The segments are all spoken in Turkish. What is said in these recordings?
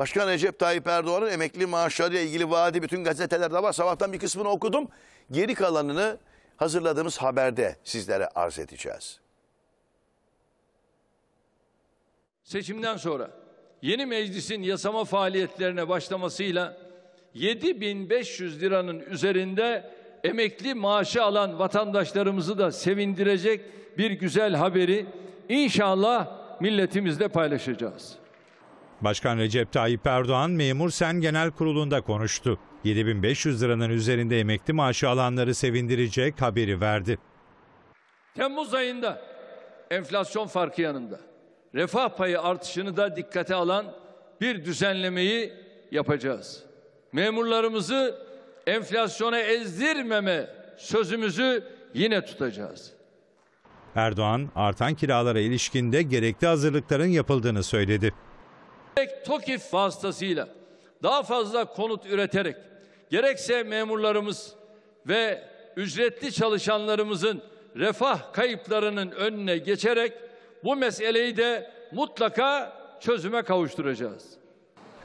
Başkan Recep Tayyip Erdoğan'ın emekli maaşlarıyla ilgili vaadi bütün gazetelerde var. Sabahtan bir kısmını okudum. Geri kalanını hazırladığımız haberde sizlere arz edeceğiz. Seçimden sonra yeni meclisin yasama faaliyetlerine başlamasıyla 7500 liranın üzerinde emekli maaşı alan vatandaşlarımızı da sevindirecek bir güzel haberi inşallah milletimizle paylaşacağız. Başkan Recep Tayyip Erdoğan Memur Sen Genel Kurulu'nda konuştu. 7500 liranın üzerinde emekli maaşı alanları sevindirecek haberi verdi. Temmuz ayında enflasyon farkı yanında refah payı artışını da dikkate alan bir düzenlemeyi yapacağız. Memurlarımızı enflasyona ezdirmeme sözümüzü yine tutacağız. Erdoğan artan kiralara ilişkinde gerekli hazırlıkların yapıldığını söyledi. Gerek TOKİF vasıtasıyla daha fazla konut üreterek gerekse memurlarımız ve ücretli çalışanlarımızın refah kayıplarının önüne geçerek bu meseleyi de mutlaka çözüme kavuşturacağız.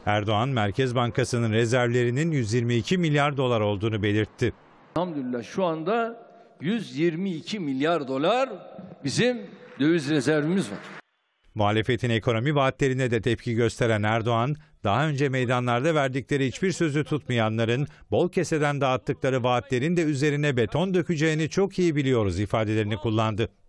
Erdoğan Merkez Bankası'nın rezervlerinin 122 milyar dolar olduğunu belirtti. Elhamdülillah şu anda 122 milyar dolar bizim döviz rezervimiz var. Muhalefetin ekonomi vaatlerine de tepki gösteren Erdoğan, daha önce meydanlarda verdikleri hiçbir sözü tutmayanların bol keseden dağıttıkları vaatlerin de üzerine beton dökeceğini çok iyi biliyoruz ifadelerini kullandı.